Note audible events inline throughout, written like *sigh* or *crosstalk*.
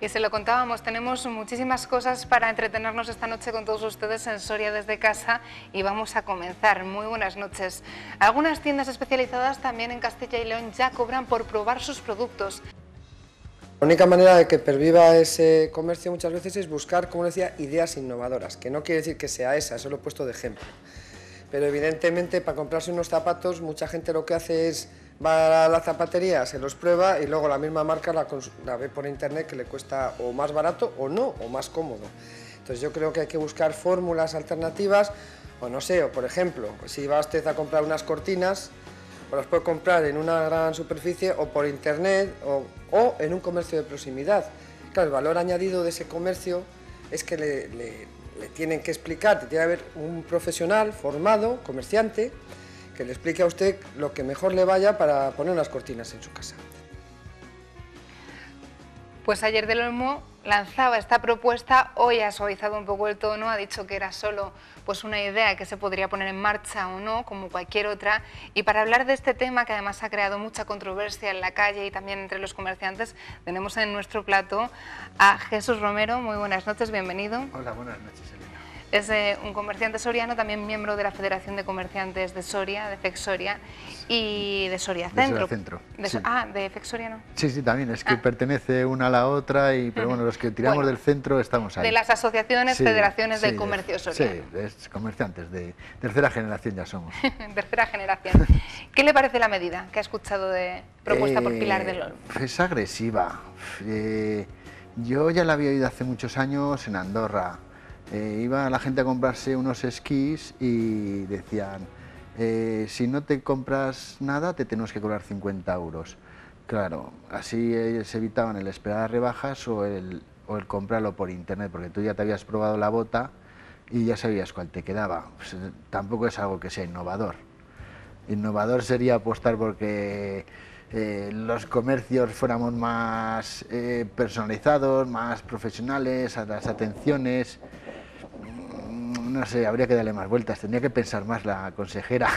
Y se lo contábamos, tenemos muchísimas cosas para entretenernos esta noche con todos ustedes en Soria desde casa y vamos a comenzar. Muy buenas noches. Algunas tiendas especializadas también en Castilla y León ya cobran por probar sus productos. La única manera de que perviva ese comercio muchas veces es buscar, como decía, ideas innovadoras, que no quiere decir que sea esa, eso he puesto de ejemplo. Pero evidentemente para comprarse unos zapatos mucha gente lo que hace es va a la zapatería, se los prueba y luego la misma marca la, ve por internet que le cuesta o más barato o no, o más cómodo. Entonces yo creo que hay que buscar fórmulas alternativas, o no sé, o por ejemplo, pues si va usted a comprar unas cortinas, o las puede comprar en una gran superficie o por internet o, en un comercio de proximidad. Claro, el valor añadido de ese comercio es que le, le tienen que explicar, tiene que haber un profesional formado, comerciante, que le explique a usted lo que mejor le vaya para poner las cortinas en su casa. Pues ayer del Olmo lanzaba esta propuesta, hoy ha suavizado un poco el tono, ha dicho que era solo pues una idea que se podría poner en marcha o no, como cualquier otra, y para hablar de este tema que además ha creado mucha controversia en la calle y también entre los comerciantes, tenemos en nuestro plato a Jesús Romero. Muy buenas noches, bienvenido. Hola, buenas noches es eh, un comerciante soriano, también miembro de la Federación de Comerciantes de Soria, de Fexoria, y de Soria Centro. De Ah, de Fexoria no. Sí, sí, también, es que ah. pertenece una a la otra, y, pero bueno, los que tiramos del centro estamos ahí. De las asociaciones, federaciones de comercio soriano. Sí, es comerciantes, de tercera generación ya somos. *laughs* tercera generación. *laughs* ¿Qué le parece la medida que ha escuchado de propuesta por Pilar del Olmo? Eh, es agresiva. Eh, yo ya la había oído hace muchos años en Andorra. Eh, iba la gente a comprarse unos esquís y decían, eh, si no te compras nada te tenemos que cobrar 50 euros. Claro, así ellos eh, evitaban el esperar rebajas o el, comprarlo por internet, porque tú ya te habías probado la bota y ya sabías cuál te quedaba. Pues, tampoco es algo que sea innovador. Innovador sería apostar porque los comercios fuéramos más personalizados, más profesionales, a las atenciones no sé, habría que darle más vueltas, tendría que pensar más la consejera.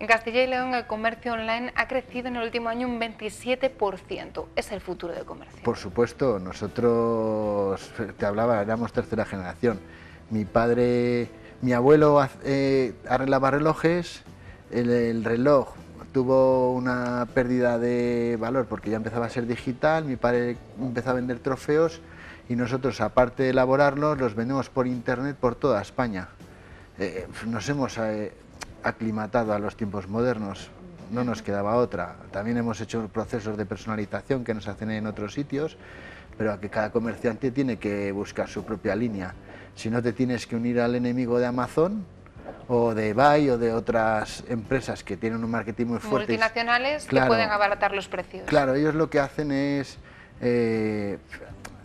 En Castilla y León el comercio online ha crecido en el último año un 27%. ¿Es el futuro del comercio? Por supuesto, nosotros, te hablaba, éramos tercera generación. Mi padre, mi abuelo eh, arreglaba relojes, el, el reloj tuvo una pérdida de valor porque ya empezaba a ser digital, mi padre empezó a vender trofeos y nosotros, aparte de elaborarlos, los vendemos por internet por toda España. Eh, nos hemos eh, aclimatado a los tiempos modernos, no nos quedaba otra. También hemos hecho procesos de personalización que nos hacen en otros sitios, pero a que cada comerciante tiene que buscar su propia línea. Si no te tienes que unir al enemigo de Amazon o de eBay o de otras empresas que tienen un marketing muy fuerte. Multinacionales que pueden abaratar los precios. Claro, ellos lo que hacen es eh,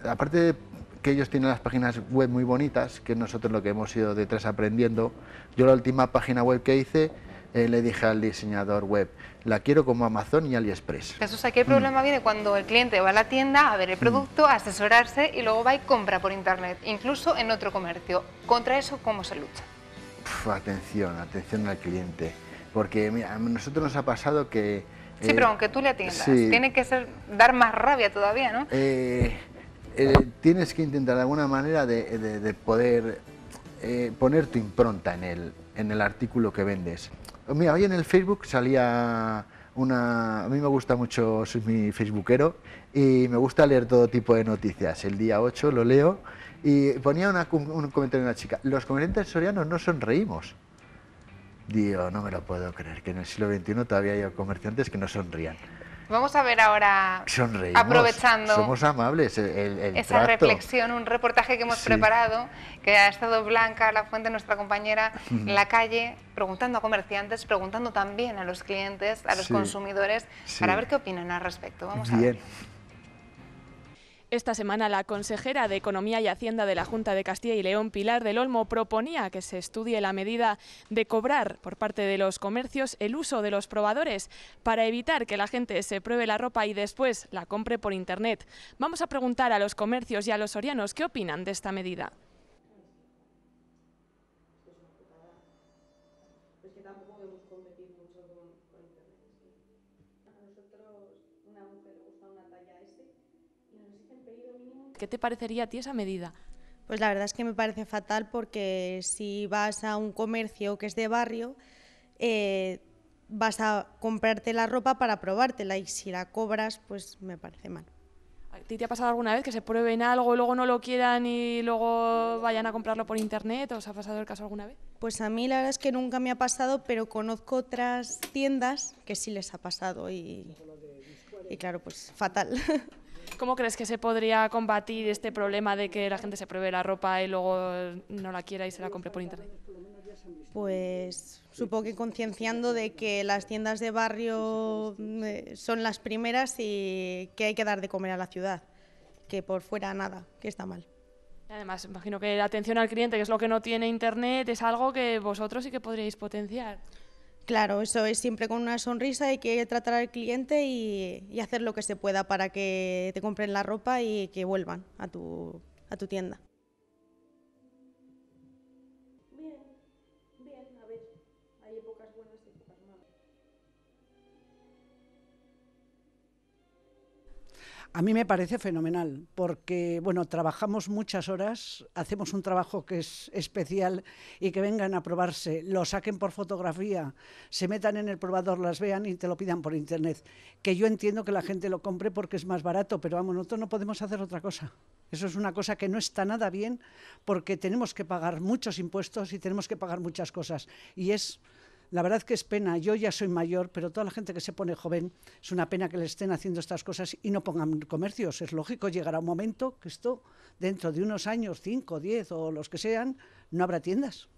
aparte de que ellos tienen las páginas web muy bonitas, que nosotros lo que hemos ido detrás aprendiendo, yo la última página web que hice eh, le dije al diseñador web, la quiero como Amazon y AliExpress. Jesús, aquí el problema viene cuando el cliente va a la tienda a ver el mm. producto, a asesorarse y luego va y compra por internet, incluso en otro comercio. ¿Contra eso cómo se lucha? atención, atención al cliente. Porque mira, a nosotros nos ha pasado que... Sí, eh, pero aunque tú le atiendas, tiene que ser dar más rabia todavía, ¿no? Eh, eh, tienes que intentar de alguna manera de, poder eh, poner tu impronta en el, en el artículo que vendes. Mira, hoy en el Facebook salía una... A mí me gusta mucho, soy mi facebookero, y me gusta leer todo tipo de noticias. El día 8 lo leo y ponía un comentario de una chica, los comerciantes sorianos no sonreímos. Digo, no me lo puedo creer, que en el siglo XXI todavía hay comerciantes que no sonrían. Vamos a ver ahora, aprovechando somos amables, esa reflexión, un reportaje que hemos preparado, que ha estado Blanca, la fuente, nuestra compañera, en la calle, preguntando a comerciantes, preguntando también a los clientes, a los consumidores, para ver qué opinan al respecto. Vamos a ver. Esta semana la consejera de Economía y Hacienda de la Junta de Castilla y León, Pilar del Olmo, proponía que se estudie la medida de cobrar por parte de los comercios el uso de los probadores para evitar que la gente se pruebe la ropa y después la compre por Internet. Vamos a preguntar a los comercios y a los sorianos qué opinan de esta medida. ¿Qué te parecería a ti esa medida? Pues la verdad es que me parece fatal porque si vas a un comercio que es de barrio, eh, vas a comprarte la ropa para probártela y si la cobras, pues me parece mal. ¿A ti te ha pasado alguna vez que se prueben algo y luego no lo quieran y luego vayan a comprarlo por internet? ¿Os ha pasado el caso alguna vez? Pues a mí la verdad es que nunca me ha pasado, pero conozco otras tiendas que sí les ha pasado y, y claro, pues fatal. *laughs* ¿Cómo crees que se podría combatir este problema de que la gente se pruebe la ropa y luego no la quiera y se la compre por internet? Pues supongo que concienciando de que las tiendas de barrio eh, son las primeras y que hay que dar de comer a la ciudad, que por fuera nada, que está mal. Además, imagino que la atención al cliente, que es lo que no tiene Internet, es algo que vosotros sí que podríais potenciar. Claro, eso es siempre con una sonrisa, hay que tratar al cliente y, hacer lo que se pueda para que te compren la ropa y que vuelvan a tu, a tu tienda. A mí me parece fenomenal, porque bueno, trabajamos muchas horas, hacemos un trabajo que es especial y que vengan a probarse, lo saquen por fotografía, se metan en el probador, las vean y te lo pidan por internet. Que yo entiendo que la gente lo compre porque es más barato, pero vamos, nosotros no podemos hacer otra cosa. Eso es una cosa que no está nada bien porque tenemos que pagar muchos impuestos y tenemos que pagar muchas cosas. Y es la verdad que es pena, yo ya soy mayor, pero toda la gente que se pone joven, es una pena que le estén haciendo estas cosas y no pongan comercios. Es lógico, llegará un momento que esto, dentro de unos años, 5, diez o los que sean, no habrá tiendas.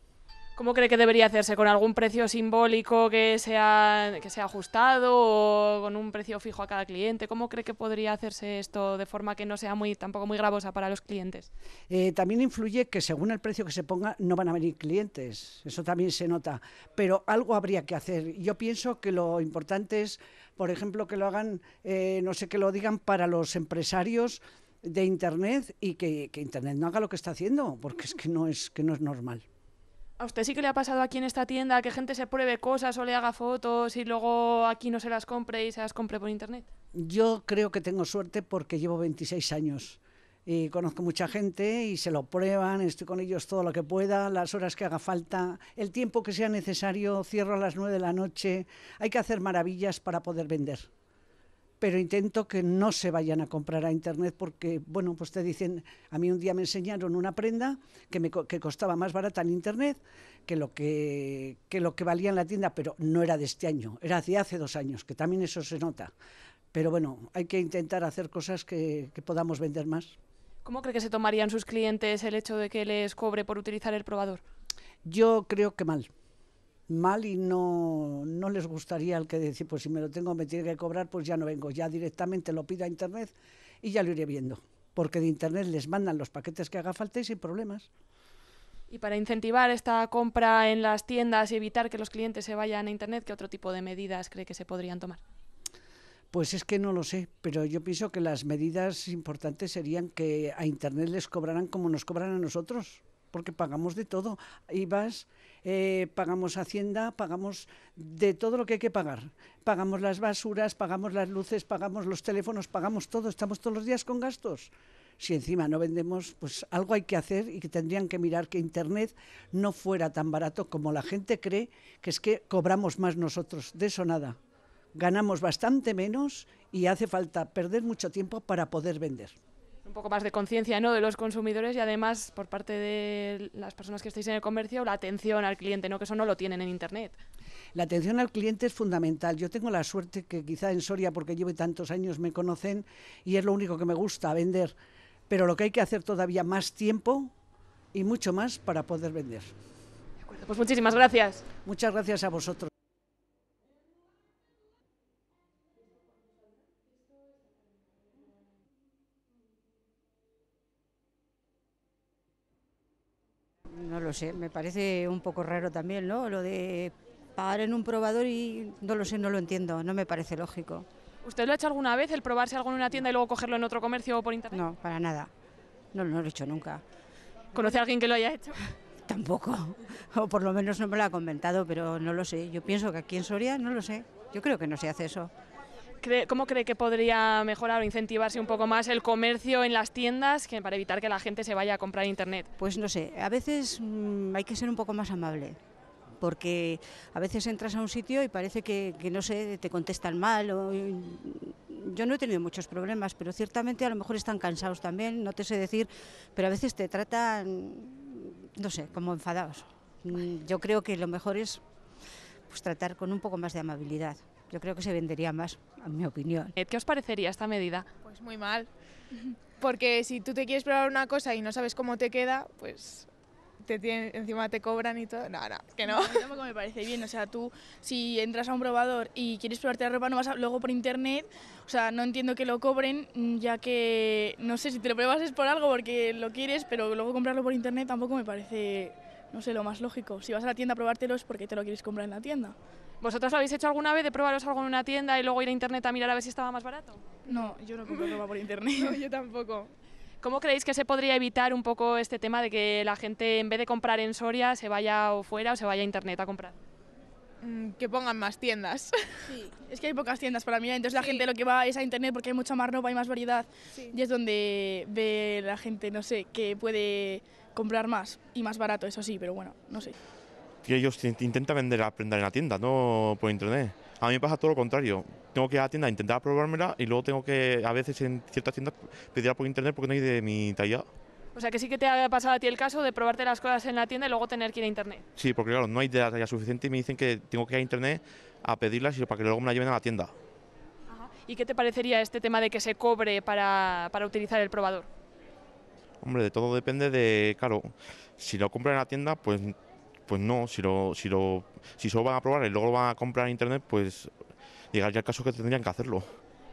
¿Cómo cree que debería hacerse? ¿Con algún precio simbólico que sea, que sea ajustado o con un precio fijo a cada cliente? ¿Cómo cree que podría hacerse esto de forma que no sea muy, tampoco muy gravosa para los clientes? Eh, también influye que según el precio que se ponga no van a venir clientes, eso también se nota, pero algo habría que hacer. Yo pienso que lo importante es, por ejemplo, que lo hagan, eh, no sé, que lo digan para los empresarios de Internet y que, que Internet no haga lo que está haciendo, porque es que no es, que no es normal. ¿A usted sí que le ha pasado aquí en esta tienda que gente se pruebe cosas o le haga fotos y luego aquí no se las compre y se las compre por internet? Yo creo que tengo suerte porque llevo 26 años y conozco mucha gente y se lo prueban, estoy con ellos todo lo que pueda, las horas que haga falta, el tiempo que sea necesario, cierro a las 9 de la noche, hay que hacer maravillas para poder vender pero intento que no se vayan a comprar a internet porque, bueno, pues te dicen, a mí un día me enseñaron una prenda que, me, que costaba más barata en internet que lo que, lo que valía en la tienda, pero no era de este año, era de hace dos años, que también eso se nota. Pero bueno, hay que intentar hacer cosas que, que podamos vender más. ¿Cómo cree que se tomarían sus clientes el hecho de que les cobre por utilizar el probador? Yo creo que mal mal y no, no les gustaría el que decir, pues si me lo tengo, me tiene que cobrar, pues ya no vengo, ya directamente lo pido a Internet y ya lo iré viendo, porque de Internet les mandan los paquetes que haga falta y sin problemas. Y para incentivar esta compra en las tiendas y evitar que los clientes se vayan a Internet, ¿qué otro tipo de medidas cree que se podrían tomar? Pues es que no lo sé, pero yo pienso que las medidas importantes serían que a Internet les cobrarán como nos cobran a nosotros porque pagamos de todo. IVAs, eh, pagamos Hacienda, pagamos de todo lo que hay que pagar. Pagamos las basuras, pagamos las luces, pagamos los teléfonos, pagamos todo. Estamos todos los días con gastos. Si encima no vendemos, pues algo hay que hacer y que tendrían que mirar que Internet no fuera tan barato como la gente cree, que es que cobramos más nosotros. De eso nada. Ganamos bastante menos y hace falta perder mucho tiempo para poder vender un poco más de conciencia ¿no? de los consumidores y además por parte de las personas que estáis en el comercio la atención al cliente, ¿no? que eso no lo tienen en Internet. La atención al cliente es fundamental. Yo tengo la suerte que quizá en Soria, porque llevo tantos años, me conocen y es lo único que me gusta, vender. Pero lo que hay que hacer todavía más tiempo y mucho más para poder vender. pues muchísimas gracias. Muchas gracias a vosotros. no lo sé, me parece un poco raro también, ¿no? Lo de pagar en un probador y no lo sé, no lo entiendo, no me parece lógico. ¿Usted lo ha hecho alguna vez, el probarse algo en una tienda y luego cogerlo en otro comercio o por internet? No, para nada, no, lo he hecho nunca. ¿Conoce a alguien que lo haya hecho? *laughs* Tampoco, *laughs* o por lo menos no me lo ha comentado, pero no lo sé. Yo pienso que aquí en Soria no lo sé. Yo creo que no se hace eso. ¿cómo cree que podría mejorar o incentivarse un poco más el comercio en las tiendas que, para evitar que la gente se vaya a comprar internet? Pues no sé, a veces mm, hay que ser un poco más amable porque a veces entras a un sitio y parece que, no sé, te contestan mal. Mm, yo no he tenido muchos problemas, pero ciertamente a lo mejor están cansados también, no te sé decir, pero a veces te tratan, no sé, como enfadados. Mm, yo creo que lo mejor es pues, tratar con un poco más de amabilidad yo creo que se vendería más, a mi opinión. ¿Qué os parecería esta medida? Pues muy mal, porque si tú te quieres probar una cosa y no sabes cómo te queda, pues te tienen, encima te cobran y todo. No, no, que no. tampoco me parece bien. O sea, tú si entras a un probador y quieres probarte la ropa, no vas luego por internet. O sea, no entiendo que lo cobren, ya que no sé si te lo pruebas es por algo porque lo quieres, pero luego comprarlo por internet tampoco me parece no sé, lo más lógico. Si vas a la tienda a probártelo es porque te lo quieres comprar en la tienda. ¿Vosotros lo habéis hecho alguna vez de probaros algo en una tienda y luego ir a internet a mirar a ver si estaba más barato? No, yo no compro ropa por internet. *laughs* no, yo tampoco. ¿Cómo creéis que se podría evitar un poco este tema de que la gente en vez de comprar en Soria se vaya o fuera o se vaya a internet a comprar? Mm, que pongan más tiendas. es que hay pocas tiendas para mí, entonces la gente lo que va es a internet porque hay mucha más ropa, hay más variedad y es donde ve la gente, no sé, que puede comprar más y más barato, eso sí, pero bueno, no sé. Que ellos intentan vender la prenda en la tienda, no por internet. A mí me pasa todo lo contrario. Tengo que ir a la tienda intentar probármela y luego tengo que, a veces en ciertas tiendas, pedirla por internet porque no hay de mi talla. O sea que sí que te ha pasado a ti el caso de probarte las cosas en la tienda y luego tener que ir a internet. Sí, porque claro, no hay data ya suficiente y me dicen que tengo que ir a internet a pedirlas y para que luego me la lleven a la tienda. ¿Y qué te parecería este tema de que se cobre para, utilizar el probador? Hombre, de todo depende de, claro, si lo compran en la tienda, pues, pues no, si lo, si lo, si solo van a probar y luego lo van a comprar en internet, pues llegaría el caso que tendrían que hacerlo.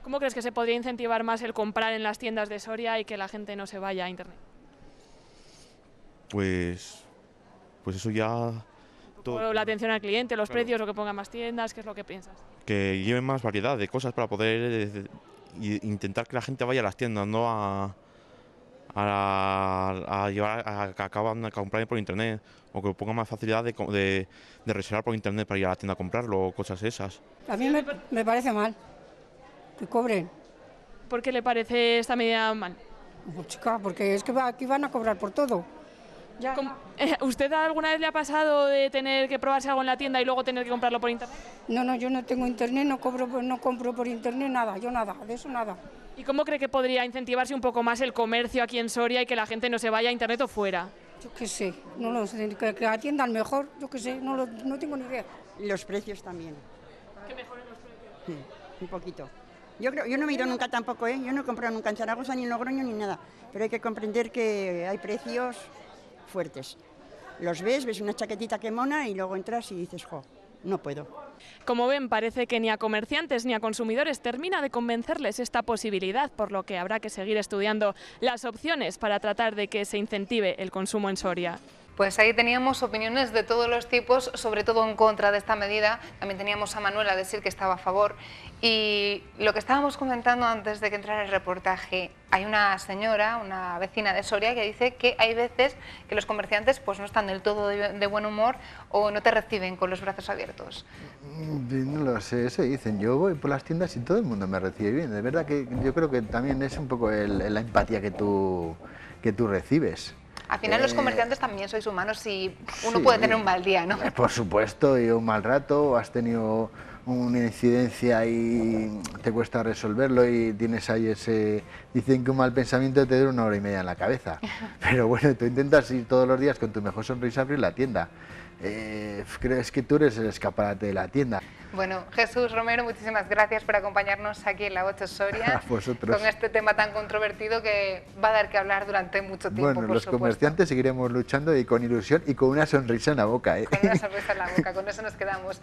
¿Cómo crees que se podría incentivar más el comprar en las tiendas de Soria y que la gente no se vaya a internet? pues, pues eso ya... Todo, la atención al cliente, los precios, o que pongan más tiendas, ¿qué es lo que piensas? Que lleven más variedad de cosas para poder eh, intentar que la gente vaya a las tiendas, no a, a, llevar a, que acaban a comprar por internet o que pongan más facilidad de, reservar por internet para ir a la tienda a comprarlo o cosas esas. A mí me, parece mal que cobren. ¿Por qué le parece esta medida mal? Pues chica, porque es que aquí van a cobrar por todo. Eh, ¿Usted alguna vez le ha pasado de tener que probarse algo en la tienda y luego tener que comprarlo por internet? No, no, yo no tengo internet, no, no compro por internet nada, yo nada, de eso nada. ¿Y cómo cree que podría incentivarse un poco más el comercio aquí en Soria y que la gente no se vaya a internet o fuera? Yo qué sé, no lo sé, que, mejor, yo qué sé, no, no tengo ni idea. Los precios también. Que mejoren los precios. un poquito. Yo, creo, yo no me he ido nunca tampoco, ¿eh? yo no he comprado nunca en Zaragoza, ni en Logroño, ni nada. Pero hay que comprender que hay precios fuertes. Los ves, ves una chaquetita que mona y luego entras y dices, jo, no puedo. Como ven, parece que ni a comerciantes ni a consumidores termina de convencerles esta posibilidad, por lo que habrá que seguir estudiando las opciones para tratar de que se incentive el consumo en Soria. Pues ahí teníamos opiniones de todos los tipos, sobre todo en contra de esta medida. También teníamos a Manuel a decir que estaba a favor. Y lo que estábamos comentando antes de que entrara el reportaje, hay una señora, una vecina de Soria, que dice que hay veces que los comerciantes pues no están del todo de, buen humor o no te reciben con los brazos abiertos. Mm, no lo sé, eso dicen. Yo voy por las tiendas y todo el mundo me recibe bien. De verdad que yo creo que también es un poco la empatía que que tú recibes. Al final los eh, comerciantes también sois humanos y uno puede tener un mal día, ¿no? Eh, por supuesto, y un mal rato, has tenido una incidencia y te cuesta resolverlo y tienes ahí ese... Dicen que un mal pensamiento te da una hora y media en la cabeza. *laughs* Pero bueno, tú intentas ir todos los días con tu mejor sonrisa a abrir la tienda eh, crees que tú eres el escaparate de la tienda. Bueno, Jesús Romero, muchísimas gracias por acompañarnos aquí en La Ocho Soria *laughs* con este tema tan controvertido que va a dar que hablar durante mucho tiempo. Bueno, los comerciantes seguiremos luchando y con ilusión y con una sonrisa en la boca. ¿eh? Con una *laughs* sonrisa en la boca, con eso nos quedamos.